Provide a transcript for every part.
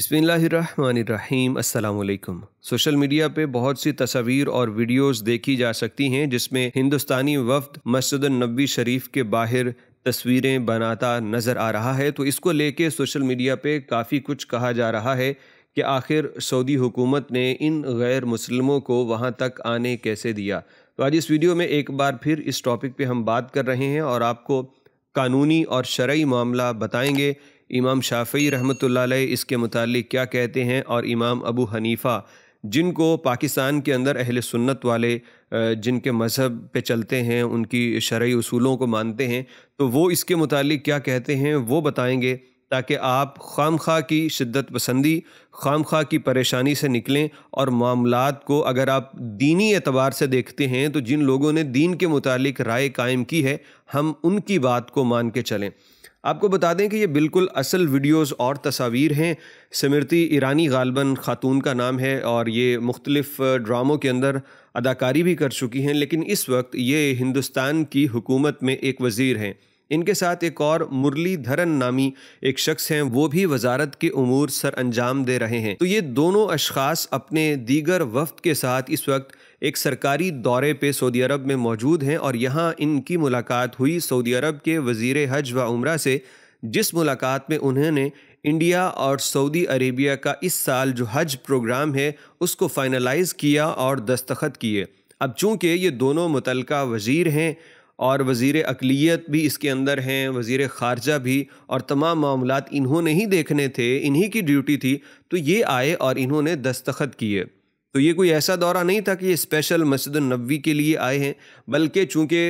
बिसमीम अल्लाम social media पे बहुत सी तस्वीर और वीडियोस देखी जा सकती हैं जिसमें हिंदुस्तानी वफ्द मस्जिद नबी शरीफ के बाहर तस्वीरें बनाता नज़र आ रहा है तो इसको लेके सोशल मीडिया पे काफ़ी कुछ कहा जा रहा है कि आखिर सऊदी हुकूमत ने इन गैर मुसलमों को वहाँ तक आने कैसे दिया तो आज इस वीडियो में एक बार फिर इस टॉपिक पर हम बात कर रहे हैं और आपको कानूनी और शर्य मामला बताएंगे इमाम शाफ़ी रहमत इसके मतलब क्या कहते हैं और इमाम अबू हनीफ़ा जिनको पाकिस्तान के अंदर अहल सुन्नत वाले जिनके मज़हब पे चलते हैं उनकी शर्य असूलों को मानते हैं तो वो इसके मतलब क्या कहते हैं वो बताएंगे ताकि आप खाम खा की शिद्दत पसंदी खाम खा की परेशानी से निकलें और मामलात को अगर आप दीनी एतबार से देखते हैं तो जिन लोगों ने दीन के मुतालिक राय कायम की है हम उनकी बात को मान के चलें आपको बता दें कि ये बिल्कुल असल वीडियोस और तस्वीर हैं समृति ईरानी गालबन खातून का नाम है और ये मुख्तलिफ़ ड्रामों के अंदर अदाकारी भी कर चुकी हैं लेकिन इस वक्त ये हिंदुस्तान की हुकूमत में एक वज़ीर हैं इनके साथ एक और मुरलीधरन नामी एक शख्स हैं वो भी वजारत के अमूर सर अंजाम दे रहे हैं तो ये दोनों अशखास अपने दीगर वफ्त के साथ इस वक्त एक सरकारी दौरे पे सऊदी अरब में मौजूद हैं और यहाँ इनकी मुलाकात हुई सऊदी अरब के वजीर हज व उम्र से जिस मुलाकात में उन्होंने इंडिया और सऊदी अरेबिया का इस साल जो हज प्रोग्राम है उसको फाइनलाइज़ किया और दस्तखत किए अब चूँकि ये दोनों मुतलका वजीर हैं और वज़ी अकलीत भी इसके अंदर हैं वज़ी ख़ारजा भी और तमाम मामला इन्होंने ही देखने थे इन्हीं की ड्यूटी थी तो ये आए और इन्होंने दस्तखत किए तो ये कोई ऐसा दौरा नहीं था कि ये स्पेशल मस्जिद नबी के लिए आए हैं बल्कि चूँकि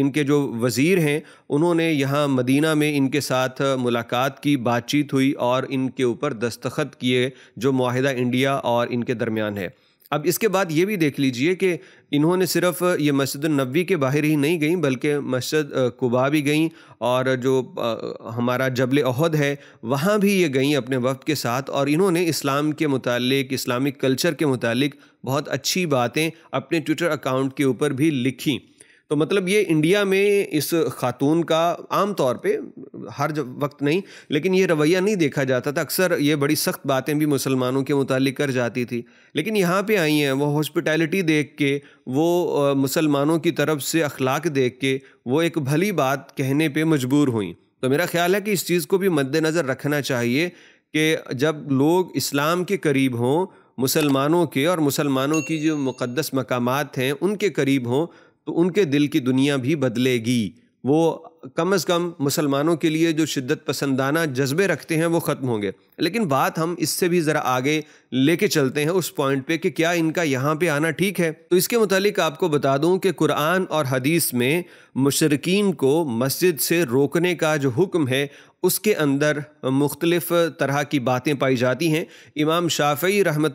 इनके जो वज़ीर हैं उन्होंने यहाँ मदीना में इनके साथ मुलाकात की बातचीत हुई और इनके ऊपर दस्तखत किए जो माहिदा इंडिया और इनके दरमियान है अब इसके बाद ये भी देख लीजिए कि इन्होंने सिर्फ ये मस्जिद नबी के बाहर ही नहीं गई बल्कि मस्जिद कुबा भी गई और जो हमारा जबल अहद है वहाँ भी ये गई अपने वक्त के साथ और इन्होंने इस्लाम के मुतालिक इस्लामिक कल्चर के मुतालिक बहुत अच्छी बातें अपने ट्विटर अकाउंट के ऊपर भी लिखीं तो मतलब ये इंडिया में इस खातून का आम तौर पे हर वक्त नहीं लेकिन ये रवैया नहीं देखा जाता था अक्सर ये बड़ी सख्त बातें भी मुसलमानों के मुतालिक कर जाती थी लेकिन यहाँ पे आई हैं वो हॉस्पिटैलिटी देख के वो मुसलमानों की तरफ से अखलाक देख के वो एक भली बात कहने पर मजबूर हुई तो मेरा ख्याल है कि इस चीज़ को भी मद्दनज़र रखना चाहिए कि जब लोग इस्लाम के करीब हों मुसलमानों के और मुसलमानों की जो मुक़दस मकामात हैं उनके करीब हों तो उनके दिल की दुनिया भी बदलेगी वो कम से कम मुसलमानों के लिए जो शिद्दत पसंदाना जज्बे रखते हैं वो ख़त्म होंगे लेकिन बात हम इससे भी ज़रा आगे लेके चलते हैं उस पॉइंट पे कि क्या इनका यहाँ पे आना ठीक है तो इसके मुतालिक आपको बता दूँ कि कुरान और हदीस में मुशरकिन को मस्जिद से रोकने का जो हुक्म है उसके अंदर मुख्तलफ़ तरह की बातें पाई जाती हैं इमाम शाफी रहमत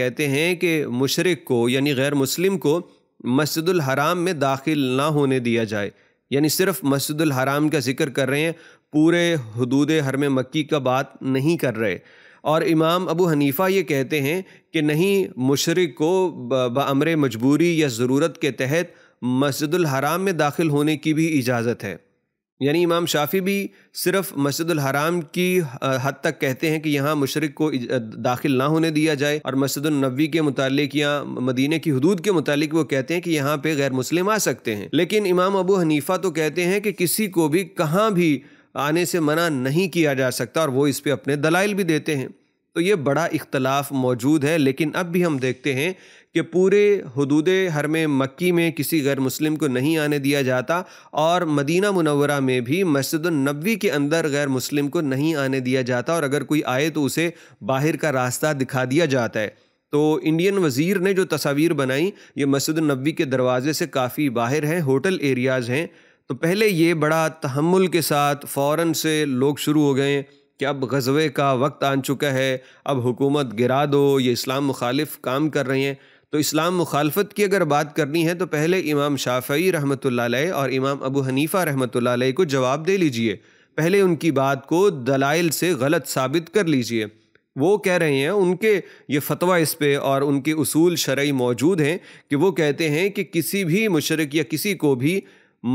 कहते हैं कि मुशरक को यानी गैर मुस्लिम को मस्जिदुल हराम में दाखिल ना होने दिया जाए यानी सिर्फ मस्जिदुल हराम का जिक्र कर रहे हैं पूरे हदूद हरम मक्की का बात नहीं कर रहे और इमाम अबू हनीफ़ा ये कहते हैं कि नहीं मशरक को बमर मजबूरी या ज़रूरत के तहत मस्जिदुल हराम में दाखिल होने की भी इजाज़त है यानी इमाम शाफी भी सिर्फ मस्जिद हराम की हद तक कहते हैं कि यहाँ मशरक को दाखिल ना होने दिया जाए और मस्जिद नबी के मुतालिक या मदीने की हदूद के मुतालिक वो कहते हैं कि यहाँ पे गैर मुस्लिम आ सकते हैं लेकिन इमाम अबू हनीफा तो कहते हैं कि किसी को भी कहाँ भी आने से मना नहीं किया जा सकता और वो इस पर अपने दलाइल भी देते हैं तो ये बड़ा इख्तलाफ मौजूद है लेकिन अब भी हम देखते हैं कि पूरे हदूद हरम मक्की में किसी गैर मुस्लिम को नहीं आने दिया जाता और मदीना मुनवरा में भी मस्जिद नबी के अंदर गैर मुस्लिम को नहीं आने दिया जाता और अगर कोई आए तो उसे बाहर का रास्ता दिखा दिया जाता है तो इंडियन वज़ीर ने जो तस्वीर बनाई ये मस्जिद नबी के दरवाज़े से काफ़ी बाहर हैं होटल एरियाज़ हैं तो पहले ये बड़ा तहमुल के साथ फ़ौर से लोग शुरू हो गए कि अब गजवे का वक्त आ चुका है अब हुकूमत गिरा दो ये इस्लाम मुखालिफ काम कर रहे हैं तो इस्लाम मुखालफत की अगर बात करनी है तो पहले इमाम शाफई रहमत और इमाम अबू हनीफ़ा रहमत को जवाब दे लीजिए पहले उनकी बात को दलाइल से गलत साबित कर लीजिए वो कह रहे हैं उनके ये फतवा इस पे और उनके उसूल शरय मौजूद हैं कि वो कहते हैं कि किसी भी मशरक़ या किसी को भी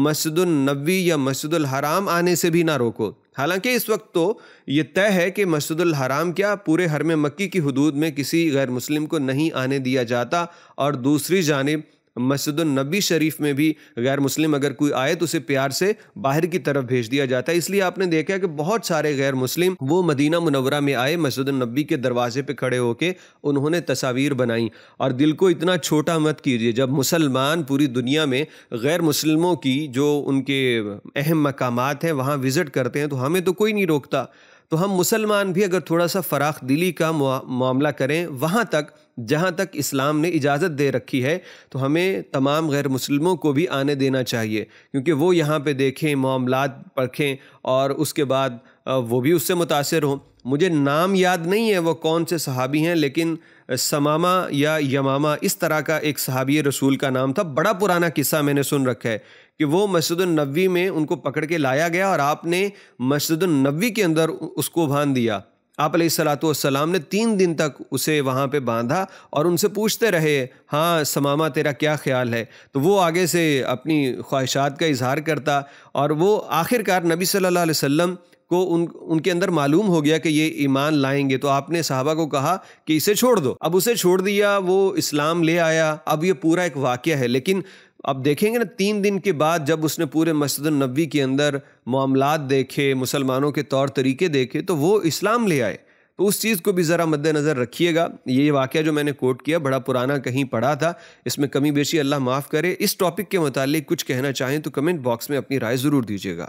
मस्जिदुलनबी या मस्जिद हराम आने से भी ना रोको हालांकि इस वक्त तो ये तय है कि मस्जिदुल हराम क्या पूरे हरम मक्की की हदूद में किसी गैर मुस्लिम को नहीं आने दिया जाता और दूसरी जानब मस्जिद नबी शरीफ में भी गैर मुस्लिम अगर कोई आए तो उसे प्यार से बाहर की तरफ भेज दिया जाता है इसलिए आपने देखा कि बहुत सारे गैर मुस्लिम वो मदीना मुनवरा में आए मस्जिद नबी के दरवाजे पर खड़े होकर उन्होंने तस्वीर बनाई और दिल को इतना छोटा मत कीजिए जब मुसलमान पूरी दुनिया में गैर मुसलमों की जो उनके अहम मकाम हैं वहाँ विज़िट करते हैं तो हमें तो कोई नहीं रोकता तो हम मुसलमान भी अगर थोड़ा सा फराख दिली का मामला करें वहाँ तक जहाँ तक इस्लाम ने इजाज़त दे रखी है तो हमें तमाम गैर मुसलमों को भी आने देना चाहिए क्योंकि वो यहाँ पे देखें मामला परखें और उसके बाद वो भी उससे मुतासर हों मुझे नाम याद नहीं है वो कौन से सहाबी हैं लेकिन समामा या यमामा इस तरह का एक सहाबी रसूल का नाम था बड़ा पुराना किस्सा मैंने सुन रखा है कि वो मस्जिद नबी में उनको पकड़ के लाया गया और आपने मस्जिद नबी के अंदर उसको बांध दिया आप सलाम ने तीन दिन तक उसे वहाँ पे बांधा और उनसे पूछते रहे हाँ समामा तेरा क्या ख्याल है तो वो आगे से अपनी ख्वाहिशात का इजहार करता और वो आखिरकार नबी सल्लल्लाहु अलैहि वसल्लम को उन उनके अंदर मालूम हो गया कि ये ईमान लाएंगे तो आपने साहबा को कहा कि इसे छोड़ दो अब उसे छोड़ दिया वो इस्लाम ले आया अब ये पूरा एक वाक़ है लेकिन अब देखेंगे ना तीन दिन के बाद जब उसने पूरे मस्जिद नबी के अंदर मामला देखे मुसलमानों के तौर तरीके देखे तो वो इस्लाम ले आए तो उस चीज़ को भी ज़रा मद्दनज़र रखिएगा ये वाक़ जो मैंने कोट किया बड़ा पुराना कहीं पढ़ा था इसमें कमी बेशी अल्लाह माफ़ करे इस टॉपिक के मतलब कुछ कहना चाहें तो कमेंट बॉक्स में अपनी राय ज़रूर दीजिएगा